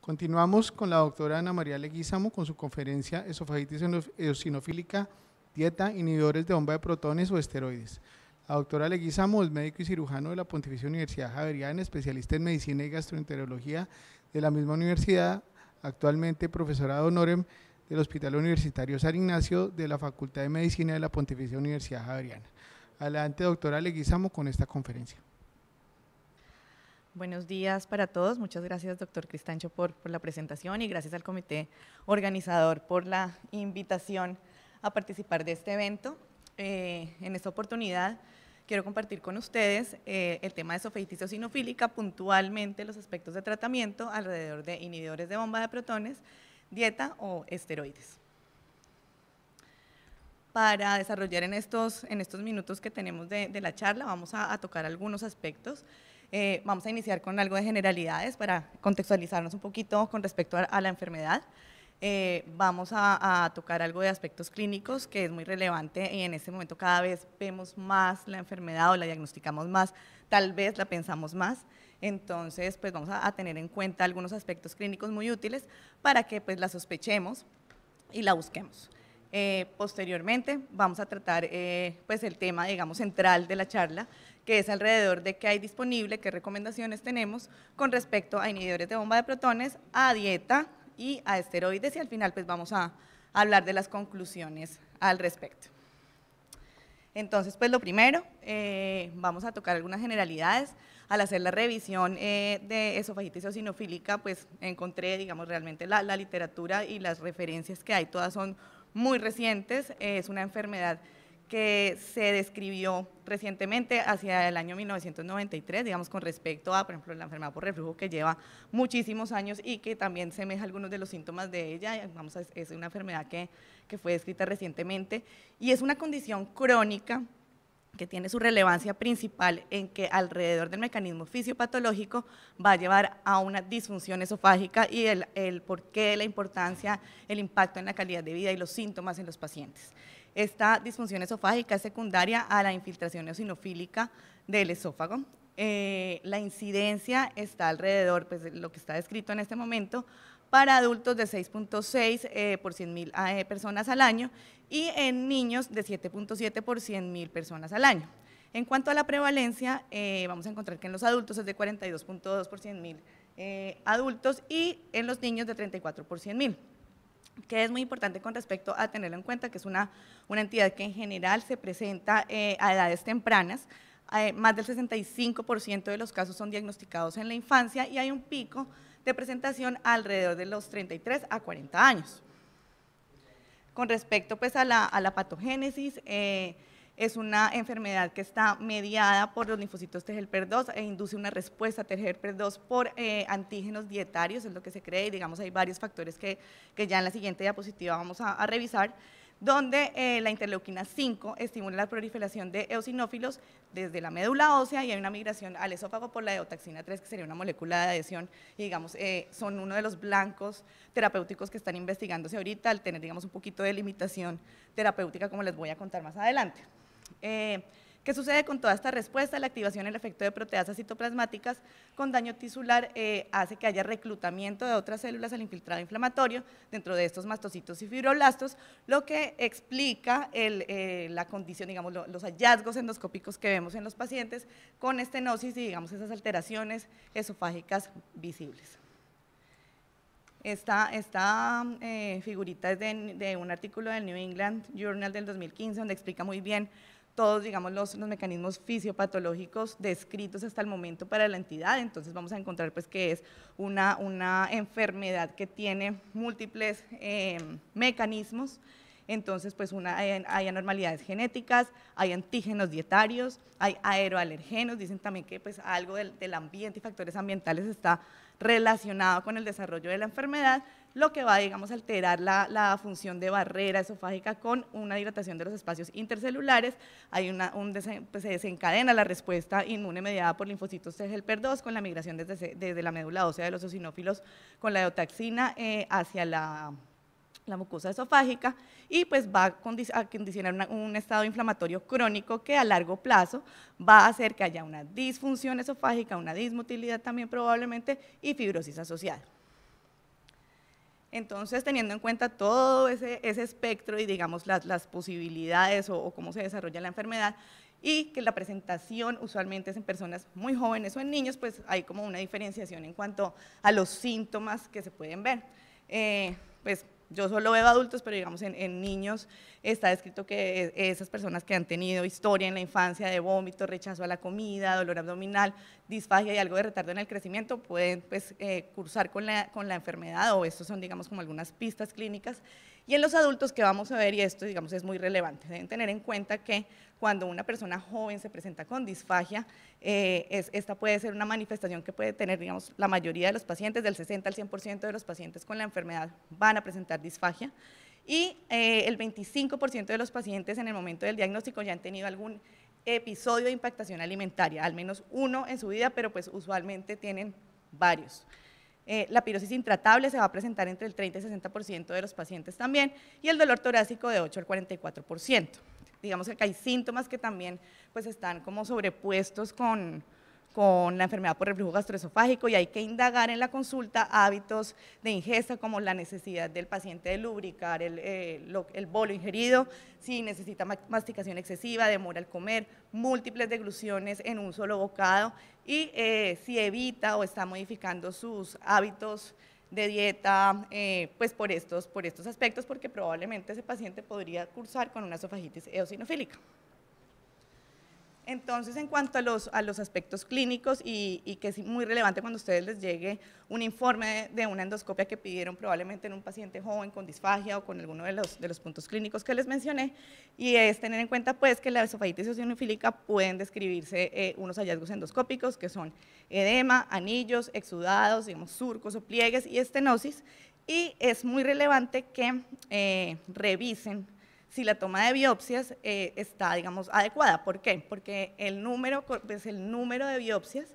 Continuamos con la doctora Ana María Leguizamo con su conferencia Esofagitis eosinofílica, dieta, inhibidores de bomba de protones o esteroides. La doctora Leguizamo es médico y cirujano de la Pontificia Universidad Javeriana, especialista en medicina y gastroenterología de la misma universidad, actualmente profesora de honorem del Hospital Universitario San Ignacio de la Facultad de Medicina de la Pontificia Universidad Javeriana. Adelante, doctora Leguizamo, con esta conferencia. Buenos días para todos. Muchas gracias, doctor Cristancho, por, la presentación y gracias al comité organizador por la invitación a participar de este evento. Eh, en esta oportunidad quiero compartir con ustedes eh, el tema de sofeitis eosinofílica, puntualmente los aspectos de tratamiento alrededor de inhibidores de bomba de protones, dieta o esteroides. Para desarrollar en estos, en estos minutos que tenemos de, la charla, vamos a tocar algunos aspectos eh, vamos a iniciar con algo de generalidades para contextualizarnos un poquito con respecto a, la enfermedad. Eh, vamos a, tocar algo de aspectos clínicos que es muy relevante y en este momento cada vez vemos más la enfermedad o la diagnosticamos más, tal vez la pensamos más. Entonces, pues vamos a, a tener en cuenta algunos aspectos clínicos muy útiles para que pues la sospechemos y la busquemos. Eh, posteriormente vamos a tratar eh, pues el tema, digamos, central de la charla, que es alrededor de qué hay disponible, qué recomendaciones tenemos con respecto a inhibidores de bomba de protones, a dieta y a esteroides y al final pues vamos a hablar de las conclusiones al respecto. Entonces, pues lo primero, eh, vamos a tocar algunas generalidades. Al hacer la revisión de esofagitis eosinofílica, pues encontré, digamos, realmente la, la literatura y las referencias que hay, todas son muy recientes. Es una enfermedad que se describió recientemente hacia el año 1993, digamos, con respecto a, por ejemplo, la enfermedad por reflujo que lleva muchísimos años y que también semeja algunos de los síntomas de ella. Vamos es una enfermedad que, que fue descrita recientemente y es una condición crónica que tiene su relevancia principal en que alrededor del mecanismo fisiopatológico va a llevar a una disfunción esofágica y el, por qué la importancia, el impacto en la calidad de vida y los síntomas en los pacientes. Esta disfunción esofágica es secundaria a la infiltración eosinofílica del esófago. Eh, la incidencia está alrededor, pues lo que está descrito en este momento, para adultos de 6.6 eh, por 100 mil ah, eh, personas al año y en niños de 7.7 por 100 mil personas al año. En cuanto a la prevalencia, eh, vamos a encontrar que en los adultos es de 42.2 por 100 mil adultos y en los niños de 34 por 100 mil que es muy importante con respecto a tenerlo en cuenta, que es una, una entidad que en general se presenta a edades tempranas, más del 65% de los casos son diagnosticados en la infancia y hay un pico de presentación alrededor de los 33 a 40 años. Con respecto pues, a, la, patogénesis, eh, es una enfermedad que está mediada por los linfocitos helper 2 e induce una respuesta helper 2 por eh, antígenos dietarios, es lo que se cree, y digamos hay varios factores que, ya en la siguiente diapositiva vamos a revisar donde eh, la interleuquina 5 estimula la proliferación de eosinófilos desde la médula ósea y hay una migración al esófago por la deotaxina 3, que sería una molécula de adhesión, y digamos, eh, son uno de los blancos terapéuticos que están investigándose ahorita al tener, digamos, un poquito de limitación terapéutica, como les voy a contar más adelante. Eh, ¿Qué sucede con toda esta respuesta? La activación del efecto de proteasas citoplasmáticas con daño tisular eh, hace que haya reclutamiento de otras células al infiltrado inflamatorio dentro de estos mastocitos y fibroblastos, lo que explica eh, la condición, digamos, los hallazgos endoscópicos que vemos en los pacientes con estenosis y, digamos, esas alteraciones esofágicas visibles. Esta, eh, figurita es de, de, un artículo del New England Journal del 2015, donde explica muy bien todos, digamos, los, mecanismos fisiopatológicos descritos hasta el momento para la entidad. Entonces vamos a encontrar pues que es una, enfermedad que tiene múltiples eh, mecanismos. Entonces, pues una, hay, anormalidades genéticas, hay antígenos dietarios, hay aeroalergenos, dicen también que pues algo del, del ambiente y factores ambientales está relacionado con el desarrollo de la enfermedad, lo que va, digamos, a alterar la, función de barrera esofágica con una hidratación de los espacios intercelulares. Hay un pues, se desencadena la respuesta inmune mediada por linfocitos T helper 2 con la migración desde, la médula ósea de los eosinófilos con la eotaxina eh, hacia la mucosa esofágica y pues va a condicionar un estado inflamatorio crónico que a largo plazo va a hacer que haya una disfunción esofágica, una dismutilidad también probablemente y fibrosis asociada. Entonces, teniendo en cuenta todo ese, espectro y, digamos, las, posibilidades o, cómo se desarrolla la enfermedad, y que la presentación usualmente es en personas muy jóvenes o en niños, pues hay como una diferenciación en cuanto a los síntomas que se pueden ver. Eh, pues yo solo veo adultos, pero digamos en, niños está escrito que e, esas personas que han tenido historia en la infancia de vómito, rechazo a la comida, dolor abdominal, disfagia y algo de retardo en el crecimiento, pueden pues, eh, cursar con la, con la enfermedad o estos son, digamos, como algunas pistas clínicas. Y en los adultos que vamos a ver, y esto, digamos, es muy relevante, deben tener en cuenta que cuando una persona joven se presenta con disfagia, eh, es, esta puede ser una manifestación que puede tener, digamos, la mayoría de los pacientes, del 60 al 100% de los pacientes con la enfermedad van a presentar disfagia y eh, el 25% de los pacientes en el momento del diagnóstico ya han tenido algún episodio de impactación alimentaria, al menos uno en su vida, pero pues usualmente tienen varios. Eh, la pirosis intratable se va a presentar entre el 30 y 60% de los pacientes también y el dolor torácico de 8 al 44%. Digamos que hay síntomas que también pues están como sobrepuestos con, con la enfermedad por reflujo gastroesofágico y hay que indagar en la consulta hábitos de ingesta como la necesidad del paciente de lubricar el, eh, bolo ingerido, si necesita masticación excesiva, demora al comer, múltiples degluciones en un solo bocado y eh, si evita o está modificando sus hábitos de dieta, eh, pues por estos, por estos aspectos, porque probablemente ese paciente podría cursar con una esofagitis eosinofílica. Entonces, en cuanto a los, aspectos clínicos y, que es muy relevante cuando a ustedes les llegue un informe de, una endoscopia que pidieron probablemente en un paciente joven con disfagia o con alguno de los, puntos clínicos que les mencioné, y es tener en cuenta pues que la esofagitis eosinofílica pueden describirse eh, unos hallazgos endoscópicos que son edema, anillos, exudados, digamos, surcos o pliegues y estenosis, y es muy relevante que eh, revisen si la toma de biopsias eh, está, digamos, adecuada. ¿Por qué? Porque el número, pues, el número de biopsias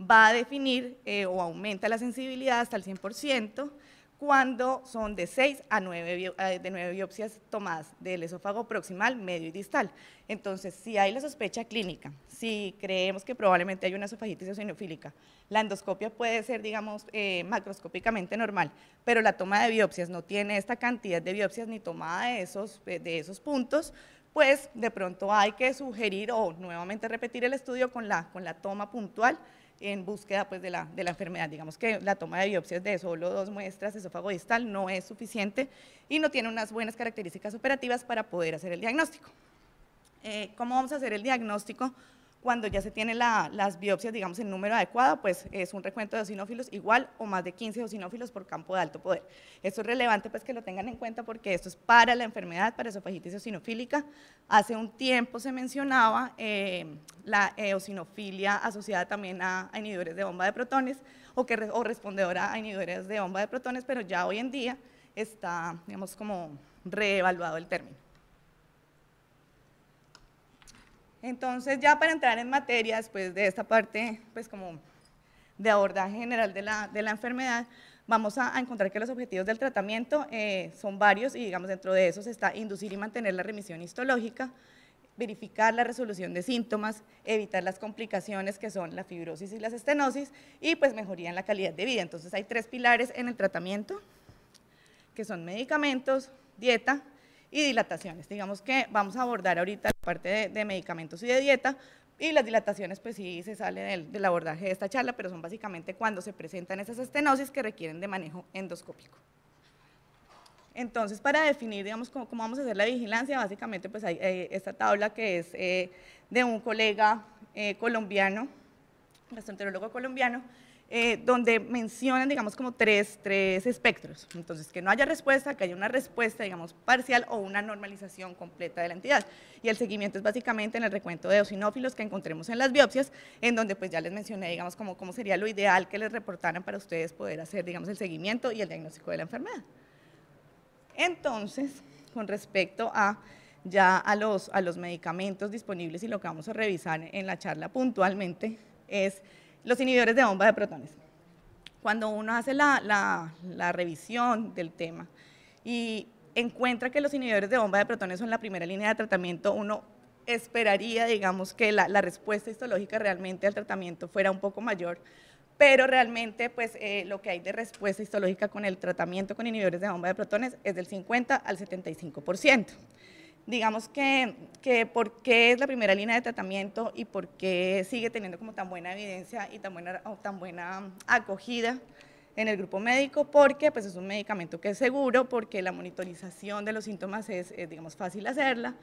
va a definir eh, o aumenta la sensibilidad hasta el 100% cuando son de 6 a 9, eh, de nueve biopsias tomadas del esófago proximal, medio y distal. Entonces, si hay la sospecha clínica, si creemos que probablemente hay una esofagitis eosinofílica, la endoscopia puede ser, digamos, eh, macroscópicamente normal, pero la toma de biopsias no tiene esta cantidad de biopsias ni tomada de esos, eh, de esos puntos, pues de pronto hay que sugerir o nuevamente repetir el estudio con la, con la toma puntual en búsqueda pues, de, la, enfermedad. Digamos que la toma de biopsias de solo dos muestras esófago distal no es suficiente y no tiene unas buenas características operativas para poder hacer el diagnóstico. Eh, ¿Cómo vamos a hacer el diagnóstico? Cuando ya se tienen las biopsias, digamos, en número adecuado, pues es un recuento de eosinófilos igual o más de 15 eosinófilos por campo de alto poder. Esto es relevante, pues que lo tengan en cuenta porque esto es para la enfermedad, para esofagitis eosinofílica. Hace un tiempo se mencionaba eh, la eosinofilia asociada también a, inhibidores de bomba de protones o, que, o respondedora a inhibidores de bomba de protones, pero ya hoy en día está, digamos, como reevaluado el término. Entonces, ya para entrar en materia, después pues, de esta parte, pues como de abordaje general de la, de la enfermedad, vamos a, encontrar que los objetivos del tratamiento eh, son varios y digamos dentro de esos está inducir y mantener la remisión histológica, verificar la resolución de síntomas, evitar las complicaciones que son la fibrosis y las estenosis y pues mejoría en la calidad de vida. Entonces hay tres pilares en el tratamiento que son medicamentos, dieta y dilataciones. Digamos que vamos a abordar ahorita parte de, medicamentos y de dieta, y las dilataciones, pues sí, se salen del, abordaje de esta charla, pero son básicamente cuando se presentan esas estenosis que requieren de manejo endoscópico. Entonces, para definir, digamos, cómo, vamos a hacer la vigilancia, básicamente, pues hay eh, esta tabla que es eh, de un colega eh, colombiano, gastroenterólogo colombiano, eh, donde mencionan, digamos, como tres, tres espectros. Entonces, que no haya respuesta, que haya una respuesta, digamos, parcial o una normalización completa de la entidad. Y el seguimiento es básicamente en el recuento de eosinófilos que encontremos en las biopsias, en donde pues ya les mencioné, digamos, como cómo sería lo ideal que les reportaran para ustedes poder hacer, digamos, el seguimiento y el diagnóstico de la enfermedad. Entonces, con respecto a ya a los, a los medicamentos disponibles y lo que vamos a revisar en la charla puntualmente es los inhibidores de bombas de protones. Cuando uno hace la, revisión del tema y encuentra que los inhibidores de bombas de protones son la primera línea de tratamiento, uno esperaría, digamos, que la, respuesta histológica realmente al tratamiento fuera un poco mayor, pero realmente pues eh, lo que hay de respuesta histológica con el tratamiento con inhibidores de bomba de protones es del 50 al 75% digamos que, por qué es la primera línea de tratamiento y por qué sigue teniendo como tan buena evidencia y tan buena, tan buena acogida en el grupo médico porque pues, es un medicamento que es seguro, porque la monitorización de los síntomas es, digamos, fácil hacerla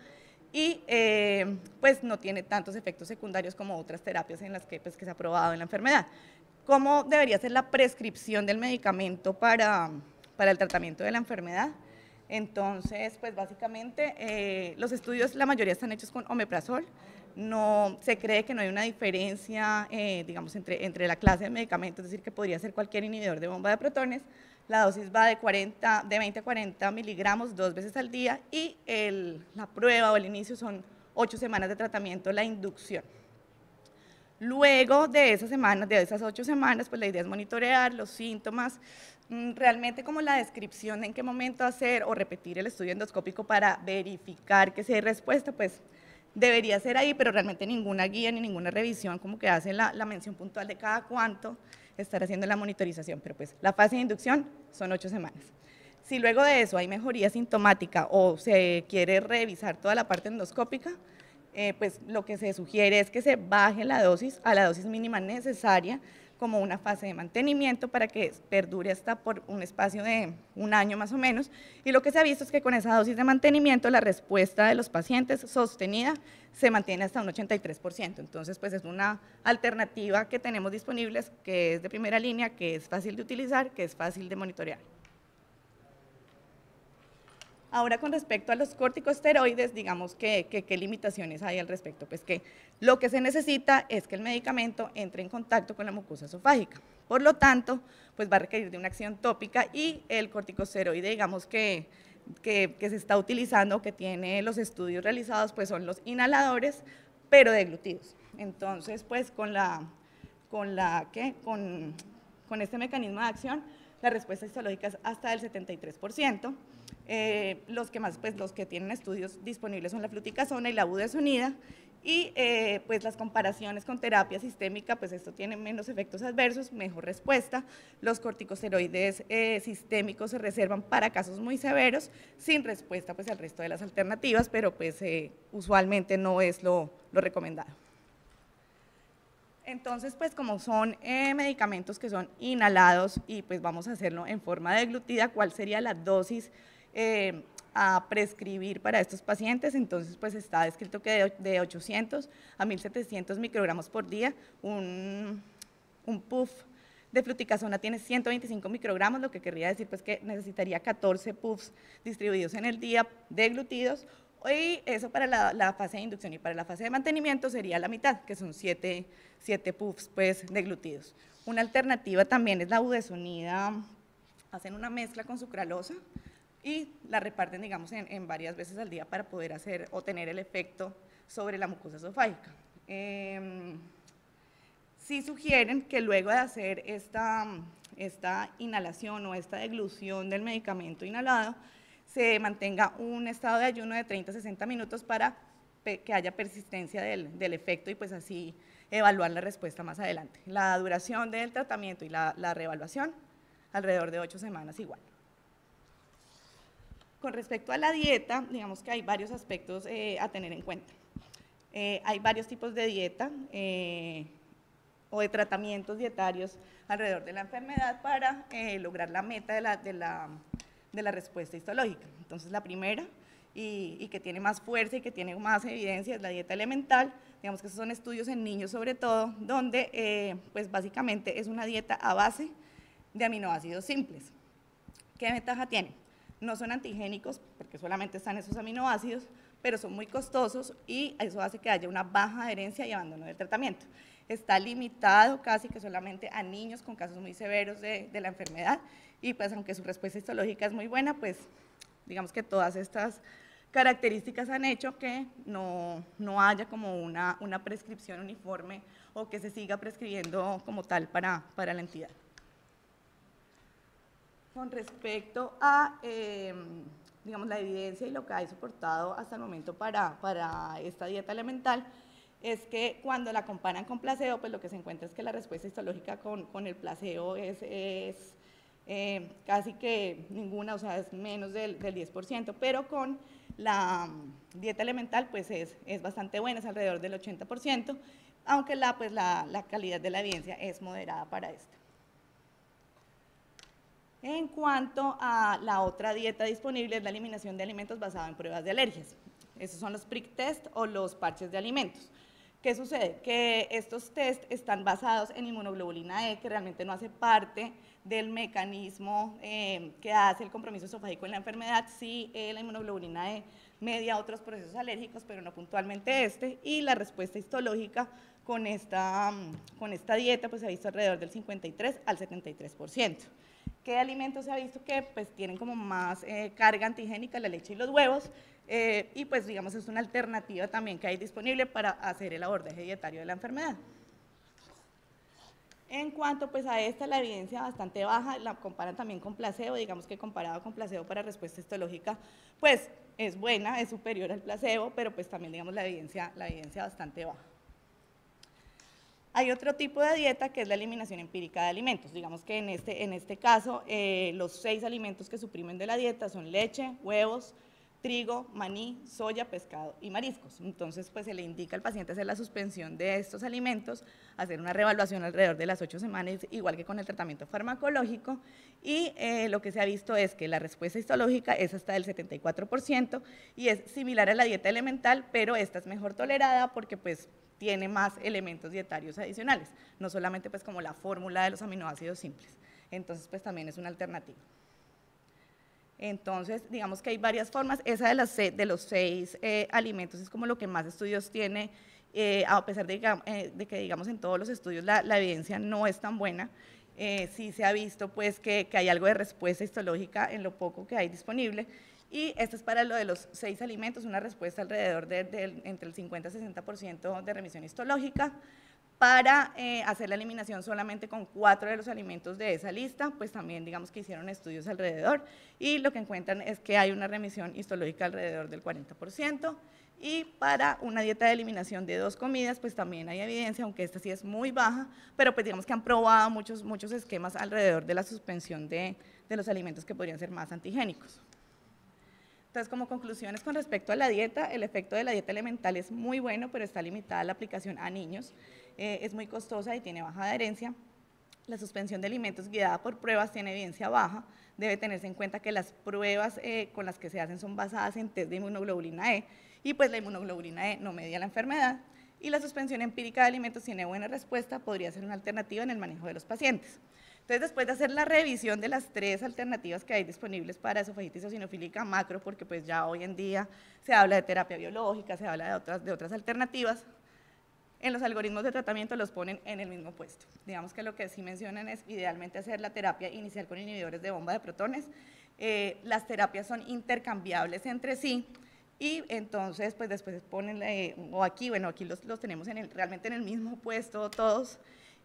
y eh, pues no tiene tantos efectos secundarios como otras terapias en las que, pues, que se ha probado en la enfermedad. ¿Cómo debería ser la prescripción del medicamento para el tratamiento de la enfermedad? Entonces, pues básicamente eh, los estudios, la mayoría están hechos con omeprazol. No, se cree que no hay una diferencia, eh, digamos, entre, entre la clase de medicamentos, es decir, que podría ser cualquier inhibidor de bomba de protones. La dosis va de, 40, de 20 a 40 miligramos dos veces al día y la prueba o el inicio son ocho semanas de tratamiento, la inducción. Luego de esas semanas, de esas ocho semanas, pues la idea es monitorear los síntomas, Mm, realmente como la descripción en qué momento hacer o repetir el estudio endoscópico para verificar que se dé respuesta, pues debería ser ahí, pero realmente ninguna guía ni ninguna revisión como que hace la, mención puntual de cada cuánto estar haciendo la monitorización, pero pues la fase de inducción son ocho semanas. Si luego de eso hay mejoría sintomática o se quiere revisar toda la parte endoscópica, eh, pues lo que se sugiere es que se baje la dosis a la dosis mínima necesaria como una fase de mantenimiento para que perdure hasta por un espacio de un año más o menos. Y lo que se ha visto es que con esa dosis de mantenimiento la respuesta de los pacientes sostenida se mantiene hasta un 83%. Entonces, pues es una alternativa que tenemos disponibles, que es de primera línea, que es fácil de utilizar, que es fácil de monitorear. Ahora con respecto a los corticosteroides, digamos que, qué limitaciones hay al respecto, pues que lo que se necesita es que el medicamento entre en contacto con la mucosa esofágica. Por lo tanto, pues va a requerir de una acción tópica y el corticosteroide, digamos que, se está utilizando, que tiene los estudios realizados, pues son los inhaladores, pero deglutidos. Entonces, pues con la, ¿qué? con este mecanismo de acción, la respuesta histológica es hasta el 73%. Eh, los que más, pues los que tienen estudios disponibles son la fluticasona y la budesonida. Y eh, pues las comparaciones con terapia sistémica, pues esto tiene menos efectos adversos, mejor respuesta. Los corticosteroides eh, sistémicos se reservan para casos muy severos, sin respuesta pues al resto de las alternativas, pero pues usualmente no es lo recomendado. Entonces, pues como son eh, medicamentos que son inhalados y pues vamos a hacerlo en forma de glutida, ¿cuál sería la dosis eh, a prescribir para estos pacientes? Entonces, pues está descrito que de, 800 a 1700 microgramos por día, un, puff de fluticasona tiene 125 microgramos, lo que querría decir pues que necesitaría 14 puffs distribuidos en el día de glutidos y eso para la, fase de inducción y para la fase de mantenimiento sería la mitad, que son siete, puffs pues, deglutidos. Una alternativa también es la udesonida, hacen una mezcla con sucralosa y la reparten, digamos, en, varias veces al día para poder hacer o tener el efecto sobre la mucosa esofágica. Eh, sí sugieren que luego de hacer esta, esta inhalación o esta deglución del medicamento inhalado, se mantenga un estado de ayuno de 30 a 60 minutos para que haya persistencia del, efecto y pues así evaluar la respuesta más adelante. La duración del tratamiento y la, reevaluación, alrededor de 8 semanas igual. Con respecto a la dieta, digamos que hay varios aspectos eh, a tener en cuenta. Eh, hay varios tipos de dieta eh, o de tratamientos dietarios alrededor de la enfermedad para lograr la meta de la de la respuesta histológica. Entonces la primera y, que tiene más fuerza y que tiene más evidencia es la dieta elemental. Digamos que esos son estudios en niños sobre todo, donde eh, pues básicamente es una dieta a base de aminoácidos simples. ¿Qué ventaja tiene? No son antigénicos porque solamente están esos aminoácidos, pero son muy costosos y eso hace que haya una baja adherencia y abandono del tratamiento. Está limitado casi que solamente a niños con casos muy severos de la enfermedad y pues aunque su respuesta histológica es muy buena, pues digamos que todas estas características han hecho que no, haya como una, una, prescripción uniforme o que se siga prescribiendo como tal para, la entidad. Con respecto a, em, digamos, la evidencia y lo que hay soportado hasta el momento para, esta dieta elemental, es que cuando la comparan con placebo, pues lo que se encuentra es que la respuesta histológica con, el placebo es eh, casi que ninguna, o sea, es menos del, 10%, pero con la mm, dieta elemental pues es, bastante buena, es alrededor del 80%, aunque pues, la, calidad de la evidencia es moderada para esto. En cuanto a la otra dieta disponible, es la eliminación de alimentos basada en pruebas de alergias. Esos son los prick test o los parches de alimentos. ¿Qué sucede? Que estos test están basados en inmunoglobulina E, que realmente no hace parte del mecanismo eh, que hace el compromiso esofágico en la enfermedad. Sí, eh, la inmunoglobulina E media otros procesos alérgicos, pero no puntualmente este. Y la respuesta histológica con esta, mm, con esta dieta pues, se ha visto alrededor del 53 al 73%. ¿Qué alimentos se ha visto que pues, tienen como más eh, carga antigénica? La leche y los huevos eh, y pues digamos es una alternativa también que hay disponible para hacer el abordaje dietario de la enfermedad. En cuanto pues a esta, la evidencia bastante baja, la comparan también con placebo, digamos que comparado con placebo para respuesta histológica, pues es buena, es superior al placebo, pero pues también digamos la evidencia, la evidencia bastante baja. Hay otro tipo de dieta que es la eliminación empírica de alimentos. Digamos que en este, en este caso eh, los seis alimentos que suprimen de la dieta son leche, huevos, trigo, maní, soya, pescado y mariscos. Entonces, pues se le indica al paciente hacer la suspensión de estos alimentos, hacer una revaluación alrededor de las ocho semanas, igual que con el tratamiento farmacológico, y eh, lo que se ha visto es que la respuesta histológica es hasta del 74% y es similar a la dieta elemental, pero esta es mejor tolerada porque pues tiene más elementos dietarios adicionales, no solamente pues como la fórmula de los aminoácidos simples. Entonces, pues también es una alternativa. Entonces, digamos que hay varias formas. Esa de, de los seis eh, alimentos es como lo que más estudios tiene, eh, a pesar eh, de, que, digamos, en todos los estudios la, evidencia no es tan buena. sí se ha visto pues que, hay algo de respuesta histológica en lo poco que hay disponible. Y esto es para lo de los seis alimentos, una respuesta alrededor de, entre el 50 y 60% de remisión histológica para eh, hacer la eliminación solamente con cuatro de los alimentos de esa lista, pues también digamos que hicieron estudios alrededor y lo que encuentran es que hay una remisión histológica alrededor del 40% y para una dieta de eliminación de dos comidas pues también hay evidencia, aunque esta sí es muy baja, pero pues digamos que han probado muchos, muchos esquemas alrededor de la suspensión de, de los alimentos que podrían ser más antigénicos. Entonces, como conclusiones con respecto a la dieta, el efecto de la dieta elemental es muy bueno, pero está limitada la aplicación a niños. Eh, es muy costosa y tiene baja adherencia. La suspensión de alimentos guiada por pruebas tiene evidencia baja. Debe tenerse en cuenta que las pruebas eh, con las que se hacen son basadas en test de inmunoglobulina E y pues la inmunoglobulina E no media la enfermedad. Y la suspensión empírica de alimentos tiene buena respuesta, podría ser una alternativa en el manejo de los pacientes. Entonces, después de hacer la revisión de las tres alternativas que hay disponibles para esofagitis eosinofílica macro, porque pues ya hoy en día se habla de terapia biológica, se habla de otras alternativas, en los algoritmos de tratamiento los ponen en el mismo puesto. Digamos que lo que sí mencionan es idealmente hacer la terapia inicial con inhibidores de bomba de protones. Eh, las terapias son intercambiables entre sí y entonces pues después ponen, eh, o aquí, bueno, aquí los, los tenemos en el, realmente en el mismo puesto todos,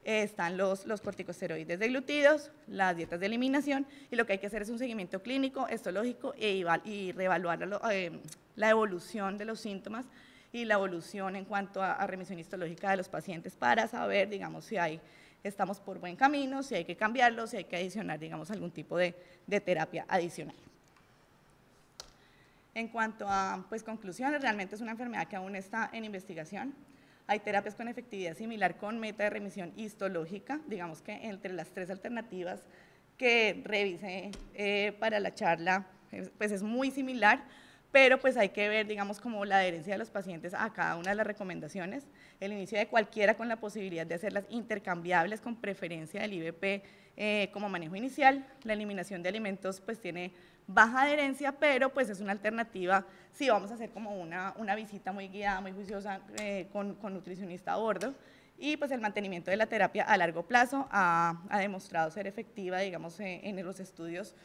eh, están los, los corticosteroides deglutidos, las dietas de eliminación y lo que hay que hacer es un seguimiento clínico, estológico e y reevaluar la evolución de los síntomas y la evolución en cuanto a, remisión histológica de los pacientes para saber, digamos, si hay, estamos por buen camino, si hay que cambiarlo, si hay que adicionar, digamos, algún tipo de, de terapia adicional. En cuanto a pues, conclusiones, realmente es una enfermedad que aún está en investigación. Hay terapias con efectividad similar con meta de remisión histológica, digamos que entre las tres alternativas que revisé eh, para la charla, pues es muy similar, pero pues hay que ver, digamos, como la adherencia de los pacientes a cada una de las recomendaciones, el inicio de cualquiera con la posibilidad de hacerlas intercambiables con preferencia del IBP eh, como manejo inicial, la eliminación de alimentos pues tiene baja adherencia, pero pues es una alternativa si vamos a hacer como una, una visita muy guiada, muy juiciosa eh, con, nutricionista a bordo, y pues el mantenimiento de la terapia a largo plazo ha, ha demostrado ser efectiva, digamos, en, eh, en los estudios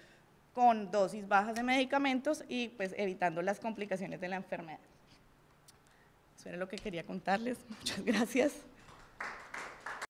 con dosis bajas de medicamentos y pues evitando las complicaciones de la enfermedad. Eso era lo que quería contarles. Muchas gracias.